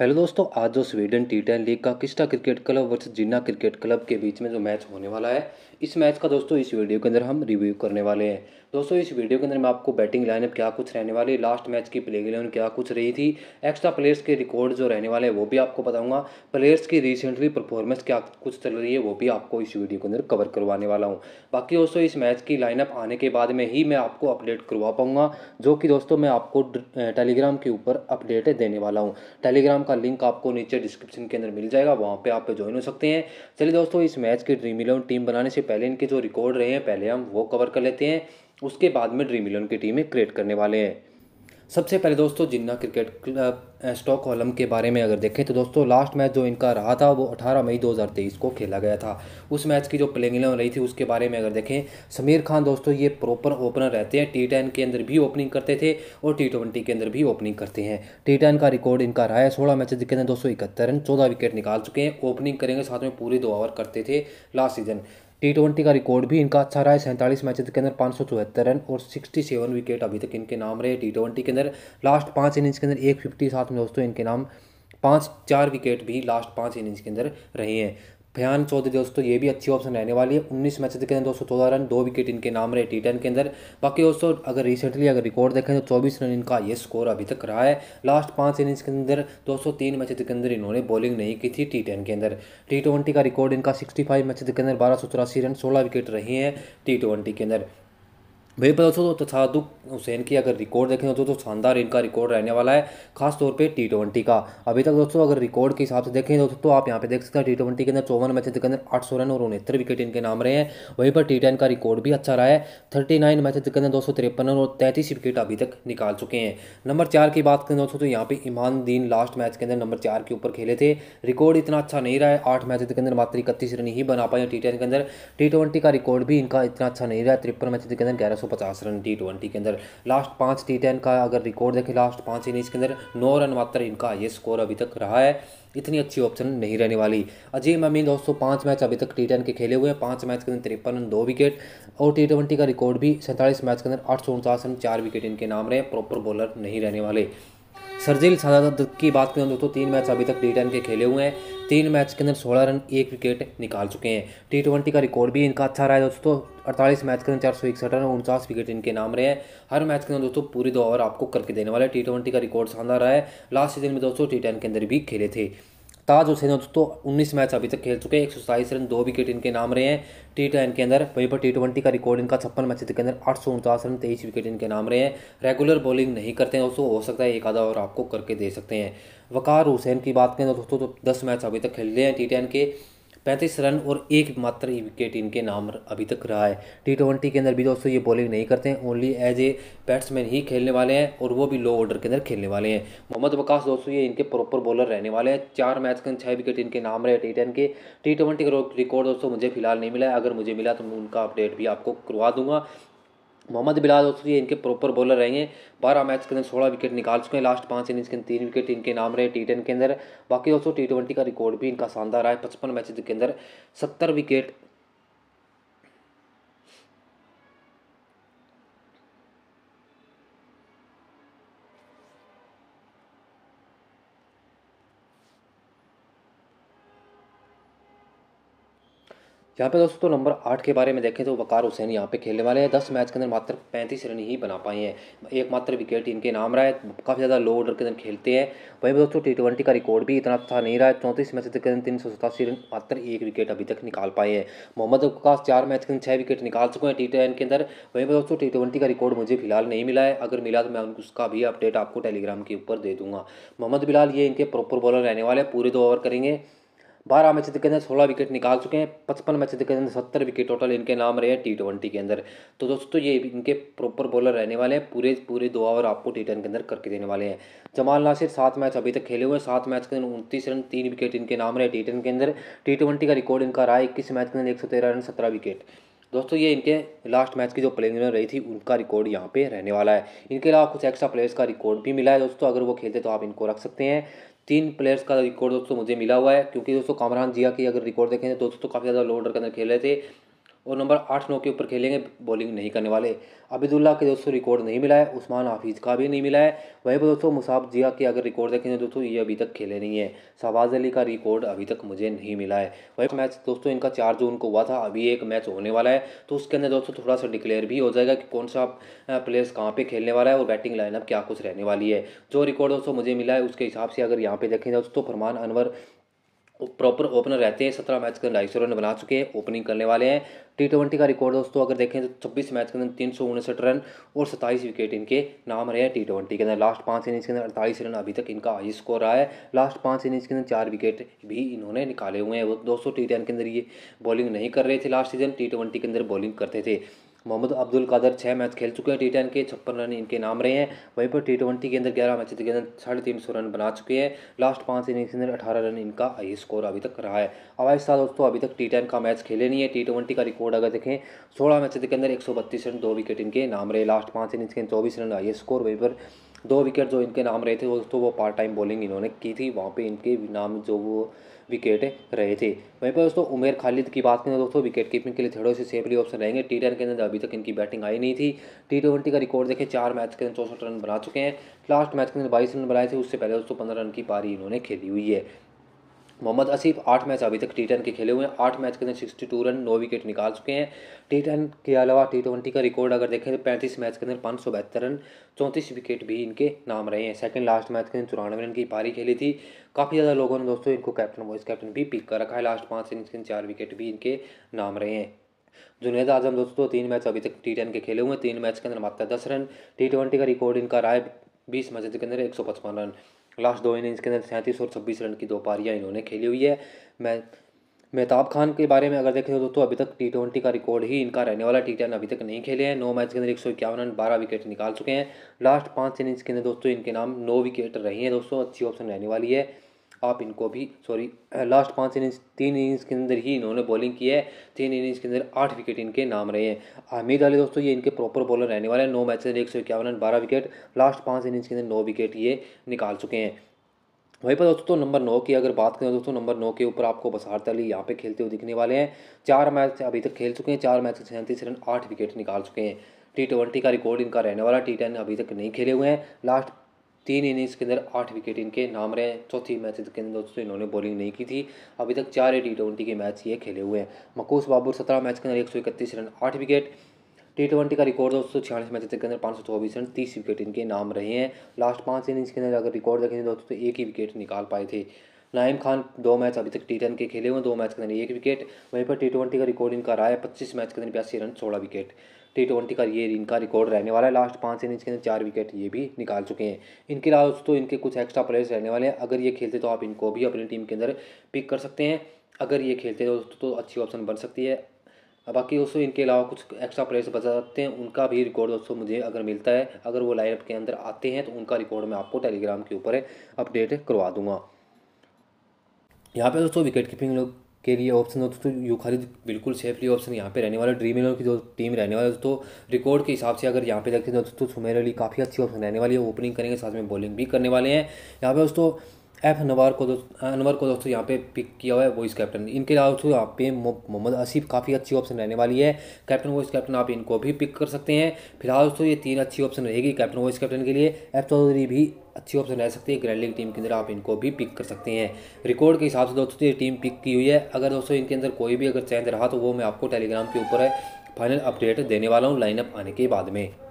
hello दोस्तों आज जो स्वीडन टी टेन लीग का किस्टा क्रिकेट क्लब वर्ष जिन्ना क्रिकेट क्लब के बीच में जो मैच होने वाला है इस मैच का दोस्तों इस वीडियो के अंदर हम रिव्यू करने वाले हैं दोस्तों इस वीडियो के अंदर मैं आपको बैटिंग लाइनअप क्या कुछ रहने वाली लास्ट मैच की प्लेइंग इलेवन क्या कुछ रही थी एक्स्ट्रा प्लेयर्स के रिकॉर्ड जो रहने वाले हैं वो भी आपको बताऊंगा प्लेयर्स की रिसेंटली परफॉर्मेंस क्या कुछ चल रही है वो भी आपको इस वीडियो के अंदर कवर करवाने वाला हूँ बाकी दोस्तों इस मैच की लाइनअप आने के बाद में ही मैं आपको अपडेट करवा पाऊंगा जो कि दोस्तों मैं आपको टेलीग्राम के ऊपर अपडेट देने वाला हूँ टेलीग्राम का लिंक आपको नीचे डिस्क्रिप्शन के अंदर मिल जाएगा वहाँ पे आप ज्वाइन हो सकते हैं चलिए दोस्तों इस मैच की ड्रीम इलेवन टीम बनाने से पहले इनके जो रिकॉर्ड रहे हैं पहले हम वो कवर कर लेते हैं उसके बाद में ड्रीम इलेवन की टीमें क्रिएट करने वाले हैं सबसे पहले दोस्तों Jinnah cricket club Stockholm के बारे में अगर देखें तो दोस्तों लास्ट मैच जो इनका रहा था वो 18 मई 2023 को खेला गया था उस मैच की जो प्लेइंग इलेवन रही थी उसके बारे में अगर देखें समीर खान दोस्तों ये प्रॉपर ओपनर रहते हैं टी टेन के अंदर भी ओपनिंग करते थे और टी ट्वेंटी के अंदर भी ओपनिंग करते हैं टी टेन का रिकॉर्ड इनका रहा है सोलह मैच के अंदर दो रन चौदह विकेट निकाल चुके हैं ओपनिंग करेंगे साथ में पूरी दो ओवर करते थे लास्ट सीजन टी ट्वेंटी का रिकॉर्ड भी इनका अच्छा रहा है सैंतालीस मैचेज के अंदर पाँच सौ चौहत्तर रन और सिक्सटी सेवन विकेट अभी तक इनके नाम रहे टी ट्वेंटी के अंदर लास्ट पाँच इनिंग्स के अंदर एक फिफ्टी साथ में दोस्तों इनके नाम पाँच चार विकेट भी लास्ट पाँच इनिंग्स के अंदर रहे हैं फयान चौधरी दोस्तों ये भी अच्छी ऑप्शन रहने वाली है उन्नीस मैच के अंदर दोस्तों चौदह रन दो विकेट इनके नाम रहे टी टेन के अंदर बाकी दोस्तों अगर रिसेंटली अगर रिकॉर्ड देखें तो चौबीस रन इनका ये स्कोर अभी तक रहा है लास्ट पाँच इनिंग्स के अंदर सौ तीन मैच के अंदर इन्होंने बॉलिंग नहीं की थी टी टेन के अंदर टी ट्वेंटी का रिकॉर्ड इनका सिक्सटी फाइव मैच के अंदर बारह सौ चौरासी रन सोलह विकेट रही हैं टी ट्वेंटी के अंदर वहीं पर दोस्तों तो तसादुक हुसैन की अगर रिकॉर्ड देखें तो, तो शानदार इनका रिकॉर्ड रहने वाला है खास तौर पे टी ट्वेंटी का अभी तक दोस्तों अगर रिकॉर्ड के हिसाब से देखें दोस्तों तो आप यहाँ पे देख सकते हैं टी ट्वेंटी के अंदर चौवन मैचेज के अंदर आठ सौ रन और उनहत्तर विकेट इनके नाम रहे हैं वहीं पर टी टेन का रिकॉर्ड भी अच्छा रहा है थर्टी नाइन मैचेज के अंदर दो सौ तिरपन रन और तैंतीस विकेट अभी तक निकाल चुके हैं नंबर चार की बात करें दोस्तों तो यहाँ पर ईमान दीन लास्ट मैच के अंदर नंबर चार के ऊपर खेले थे रिकॉर्ड इतना अच्छा नहीं रहा है आठ मैचेज के अंदर मात्र इकतीस रन ही बना पाए टी टेन के अंदर टी ट्वेंटी का रिकॉर्ड भी इनका इतना अच्छा नहीं रहा है तिरपन मैचेज के अंदर ग्यारह सौ 150 रन टी ट्वेंटी के अंदर लास्ट पाँच टी टेन का अगर रिकॉर्ड देखें लास्ट पाँच इनिंग्स के अंदर नौ रन मात्र इनका ये स्कोर अभी तक रहा है इतनी अच्छी ऑप्शन नहीं रहने वाली अजीम अमीन दोस्तों पाँच मैच अभी तक टी टेन के खेले हुए हैं पाँच मैच के अंदर तिरपन रन दो विकेट और टी ट्वेंटी का रिकॉर्ड भी सैंतालीस मैच के अंदर आठ सौ उनचास रन चार विकेट इनके नाम रहे प्रॉपर बॉलर नहीं रहने वाले शर्जील सदादत की बात करें दोस्तों तीन मैच अभी तक टी टेन के खेले हुए हैं तीन मैच के अंदर सोलह रन एक विकेट निकाल चुके हैं टी ट्वेंटी का रिकॉर्ड भी इनका अच्छा रहा है दोस्तों अड़तालीस मैच के अंदर चार सौ इकसठ रन उनचास विकेट इनके नाम रहे हैं हर मैच के अंदर दोस्तों पूरी दो ओवर आपको करके देने वाले टी ट्वेंटी का रिकॉर्ड शानदार रहा है लास्ट सीजन में दोस्तों टी टेन के अंदर भी खेले थे ताज हुसैन दोस्तों उन्नीस मैच अभी तक खेल चुके हैं एक सौ सताईस रन दो विकेट इनके नाम रहे हैं टी टेन के अंदर वहीं पर टी ट्वेंटी का रिकॉर्ड इनका छप्पन मैच के अंदर आठ सौ उनचास रन तेईस विकेट इनके नाम रहे हैं रेगुलर बॉलिंग नहीं करते हैं दोस्तों हो सकता है एक आधा और आपको करके दे सकते हैं वकार हुसैन की बात करें तो दोस्तों तो दस मैच अभी तक खेल रहे हैं टी टेन के पैंतीस रन और एक मात्र विकेट इनके नाम अभी तक रहा है टी ट्वेंटी के अंदर भी दोस्तों ये बॉलिंग नहीं करते हैं ओनली एज ए बैट्समैन ही खेलने वाले हैं और वो भी लो ऑर्डर के अंदर खेलने वाले हैं मोहम्मद वकास दोस्तों ये इनके प्रॉपर बॉलर रहने वाले हैं चार मैच के छः विकेट इनके नाम रहे टी टेन के टी ट्वेंटी का रिकॉर्ड दोस्तों मुझे फिलहाल नहीं मिला है अगर मुझे मिला तो मैं उनका अपडेट भी आपको करवा दूंगा मोहम्मद बिलाल दोस्तों ये इनके प्रॉपर बॉलर रहेंगे बारह मैच के अंदर सोलह विकेट निकाल चुके हैं लास्ट पाँच इनिंग्स के अंदर तीन विकेट इनके नाम रहे टी टेन के अंदर बाकी दोस्तों टी ट्वेंटी का रिकॉर्ड भी इनका शानदार रहा है पचपन मैचेज के अंदर सत्तर विकेट यहाँ पे दोस्तों तो नंबर आठ के बारे में देखें तो वकार हुसैन यहाँ पे खेलने वाले हैं दस मैच के अंदर मात्र पैंतीस रन ही बना पाए हैं एक मात्र विकेट इनके नाम रहा है काफ़ी ज़्यादा लो ऑर्डर के अंदर खेलते हैं वहीं पर दोस्तों टी ट्वेंटी का रिकॉर्ड भी इतना था अच्छा नहीं रहा है चौंतीस मैच के अंदर तीन सौ सतासी रन मात्र एक विकेट अभी तक निकाल पाए हैं मोहम्मद वकास चार मैच के अंदर छः विकेट निकाल चुके हैं टी टेन के अंदर वहीं पर दोस्तों टी ट्वेंटी का रिकॉर्ड मुझे फिलहाल नहीं मिला है अगर मिला तो मैं उसका भी अपडेट आपको टेलीग्राम के ऊपर दे दूँगा मोहम्मद बिलाल ये इनके प्रॉपर बॉलर रहने वाले पूरे दो ओवर करेंगे बारह मैच के अंदर सोलह विकेट निकाल चुके हैं पचपन मैच के अंदर सत्तर विकेट टोटल इनके नाम रहे हैं टी ट्वेंटी के अंदर तो दोस्तों ये इनके प्रॉपर बॉलर रहने वाले हैं पूरे पूरे दो ओवर आपको टी टेन के अंदर करके देने वाले हैं जमाल नासिर सात मैच अभी तक खेले हुए सात मैच के अंदर उनतीस रन तीन विकेट इनके नाम रहे टी टेन के अंदर टी ट्वेंटी का रिकॉर्ड इनका रहा है इक्कीस मैच के अंदर एक सौ तेरह रन सत्रह विकेट दोस्तों ये इनके लास्ट मैच की जो प्लेइंग इलेवन रही थी उनका रिकॉर्ड यहाँ पे रहने वाला है इनके अलावा कुछ एक्स्ट्रा प्लेयर्स का रिकॉर्ड भी मिला है दोस्तों अगर वो खेलते तो आप इनको रख सकते हैं तीन प्लेयर्स का रिकॉर्ड दोस्तों मुझे मिला हुआ है क्योंकि दोस्तों कामरान जिया की अगर रिकॉर्ड देखें तो दोस्तों काफ़ी ज़्यादा लो ऑर्डर के अंदर खेल रहे थे और नंबर आठ नौ के ऊपर खेलेंगे बॉलिंग नहीं करने वाले अबिदुल्ला के दोस्तों रिकॉर्ड नहीं मिला है उस्मान हाफिज़ का भी नहीं मिला है वहीं पर दोस्तों मुसाफ जिया के अगर रिकॉर्ड देखें तो दोस्तों ये अभी तक खेले नहीं है शहबाज अली का रिकॉर्ड अभी तक मुझे नहीं मिला है वही मैच दोस्तों इनका चार जून को हुआ था अभी एक मैच होने वाला है तो उसके अंदर दोस्तों थोड़ा सा डिक्लेयर भी हो जाएगा कि कौन सा प्लेयर्स कहाँ पर खेलने वाला है और बैटिंग लाइनअप क्या कुछ रहने वाली है जो रिकॉर्ड दोस्तों मुझे मिला है उसके हिसाब से अगर यहाँ पर देखें तो दोस्तों फरमान अनवर प्रॉपर ओपनर रहते हैं सत्रह मैच के अंदर ढाई सौ रन बना चुके हैं ओपनिंग करने वाले हैं टी ट्वेंटी का रिकॉर्ड दोस्तों अगर देखें तो छब्बीस मैच के अंदर तीन सौ उनसठ रन और सत्ताईस विकेट इनके नाम रहे हैं टी ट्वेंटी के अंदर लास्ट पाँच इनिंग्स के अंदर अड़तालीस रन अभी तक इनका हाई स्कोर रहा है लास्ट पाँच इनिंग्स के अंदर चार विकेट भी इन्होंने निकाले हुए हैं वो दोस्तों टी के अंदर ये बॉलिंग नहीं कर रहे थे लास्ट सीजन टी ट्वेंटी के अंदर बॉलिंग करते थे मोहम्मद अब्दुल कादर छः मैच खेल चुके हैं टी टेन के छप्पन रन इनके नाम रहे हैं वहीं पर टी ट्वेंटी के अंदर ग्यारह मैच के अंदर साढ़े तीन सौ रन बना चुके हैं लास्ट पाँच इनिंग्स के अंदर अठारह रन इनका हाई स्कोर अभी तक रहा है अब ऐसा दोस्तों अभी तक टी टेन का मैच खेले नहीं है टी ट्वेंटी का रिकॉर्ड अगर देखें सोलह मैच के अंदर एक सौ बत्तीस रन दो विकेट इनके नाम रहे लास्ट पाँच इनिंग्स के चौबीस रन हाई स्कोर वहीं पर दो विकेट जो इनके नाम रहे थे दोस्तों वो पार्ट टाइम बॉलिंग इन्होंने की थी वहाँ पर इनके नाम जो वो विकेट रहे थे वहीं पर दोस्तों उमेर खालिद की बात करें तो दोस्तों विकेट कीपिंग के लिए थर्डो से सेफली ऑप्शन रहेंगे टी के अंदर अभी तक इनकी बैटिंग आई नहीं थी टी ट्वेंटी का रिकॉर्ड देखें चार मैच के अंदर चौसठ रन बना चुके हैं लास्ट मैच के अंदर बाईस रन बनाए थे उससे पहले दोस्तों पंद्रह रन की पारी इन्होंने खेली हुई है मोहम्मद आसिफ आठ मैच अभी तक टी टेन के खेले हुए हैं आठ मैच के अंदर सिक्सटी टू रन नौ विकेट निकाल चुके हैं टी टेन के अलावा टी ट्वेंटी का रिकॉर्ड अगर देखें तो पैंतीस मैच के अंदर पाँच सौ बहत्तर रन चौंतीस विकेट भी इनके नाम रहे हैं सेकंड लास्ट मैच के अंदर चौरानवे रन की पारी खेली थी काफ़ी ज़्यादा लोगों ने दोस्तों इनको कैप्टन वाइस कैप्टन भी पिक कर रखा है लास्ट पाँच इनिंग्स के चार विकेट भी इनके नाम रहे हैं जुनेद आजम दोस्तों तीन मैच अभी तक टी टेन के खेले हुए हैं तीन मैच के अंदर मात्र दस रन टी ट्वेंटी का रिकॉर्ड इनका रहा है बीस मैच के अंदर एक सौ पचपन रन लास्ट दो इनिंग्स के अंदर सैंतीस और छब्बीस रन की दो पारियाँ इन्होंने खेली हुई है मैं मेहताब खान के बारे में अगर देखें तो दोस्तों अभी तक टी ट्वेंटी का रिकॉर्ड ही इनका रहने वाला टी टेन अभी तक नहीं खेले हैं नौ मैच के अंदर एक सौ इक्यावन रन बारह विकेट निकाल चुके हैं लास्ट पाँच इनिंग्स के अंदर दोस्तों इनके नाम नौ विकेट रही हैं दोस्तों अच्छी ऑप्शन रहने वाली है आप इनको भी सॉरी लास्ट पाँच इनिंग्स तीन इनिंग्स के अंदर ही इन्होंने बॉलिंग की है तीन इनिंग्स के अंदर आठ विकेट इनके नाम रहे हैं हामिद अली दोस्तों ये इनके प्रॉपर बॉलर रहने वाले हैं नौ मैच एक सौ इक्यावन रन बारह विकेट लास्ट पाँच इनिंग्स के अंदर नौ विकेट ये निकाल चुके हैं वहीं पर दोस्तों नंबर नौ की अगर बात करें दोस्तों नंबर नौ के ऊपर आपको बसारत अली यहाँ पे खेलते हुए दिखने वाले हैं चार मैच अभी तक खेल चुके हैं चार मैच सैंतीस रन आठ विकेट निकाल चुके हैं टी ट्वेंटी का रिकॉर्ड इनका रहने वाला टी टेन अभी तक नहीं खेले हुए हैं लास्ट तीन इनिंग्स के अंदर आठ विकेट इनके नाम रहे चौथी मैच के अंदर दोस्तों इन्होंने बॉलिंग नहीं की थी अभी तक चार ही टी ट्वेंटी के मैच ये खेले हुए हैं मकूस बाबर सत्रह मैच के अंदर एक सौ इकतीस रन आठ विकेट टी ट्वेंटी का रिकॉर्ड दोस्तों छियालीस मैच के अंदर पाँच सौ चौबीस रन तीस विकेट इनके नाम रहे हैं लास्ट पाँच इनिंग्स के अंदर अगर रिकॉर्ड देखेंगे दोस्तों तो एक ही विकेट निकाल पाए थे नाइम खान दो मैच अभी तक टी के खेले हुए दो मैच के अंदर एक विकेट वहीं पर टी ट्वेंटी का रिकॉर्ड इनका रहा है पच्चीस मैच के अंदर बयासी रन सोलह विकेट टी ट्वेंटी का ये इनका रिकॉर्ड रहने वाला है लास्ट पाँच इनिंग्स के अंदर चार विकेट ये भी निकाल चुके हैं इनके अलावा दोस्तों इनके कुछ एक्स्ट्रा प्लेयर्स रहने वाले हैं अगर ये खेलते तो आप इनको भी अपनी टीम के अंदर पिक कर सकते हैं अगर ये खेलते तो दोस्तों तो अच्छी ऑप्शन बन सकती है बाकी दोस्तों इनके अलावा कुछ एक्स्ट्रा प्लेयर्स बता सकते हैं उनका भी रिकॉर्ड दोस्तों मुझे अगर मिलता है अगर वो लाइनअप के अंदर आते हैं तो उनका रिकॉर्ड मैं आपको टेलीग्राम के ऊपर अपडेट करवा दूंगा यहाँ पे दोस्तों विकेट कीपिंग लोग के लिए ऑप्शन तो दोस्तों यू खालिद बिल्कुल सेफली ऑप्शन यहाँ पे रहने वाला ड्रीम इलेवन की जो टीम रहने वाला दोस्तों रिकॉर्ड के हिसाब से अगर यहाँ पे देखते हैं तो दोस्तों सुमेर अली काफ़ी अच्छी ऑप्शन रहने वाली है ओपनिंग करेंगे साथ में बॉलिंग भी करने वाले हैं यहाँ पे दोस्तों एफ अनवर को दोस्तों अनवर को दोस्तों यहाँ पे पिक किया हुआ है वॉइस कैप्टन इनके अलावा दोस्तों यहाँ पे मोहम्मद आसिफ काफ़ी अच्छी ऑप्शन रहने वाली है कैप्टन वॉइस कैप्टन आप इनको भी पिक कर सकते हैं फिलहाल दोस्तों ये तीन अच्छी ऑप्शन रहेगी कैप्टन वॉइस कैप्टन के लिए एफ चौधरी भी अच्छी ऑप्शन रह सकती है ग्रैंड लीग टीम के अंदर आप इनको भी पिक कर सकते हैं रिकॉर्ड के हिसाब से दोस्तों ये टीम पिक की हुई है अगर दोस्तों इनके अंदर कोई भी अगर चेंज रहा तो वो मैं आपको टेलीग्राम के ऊपर फाइनल अपडेट देने वाला हूँ लाइनअप आने के बाद में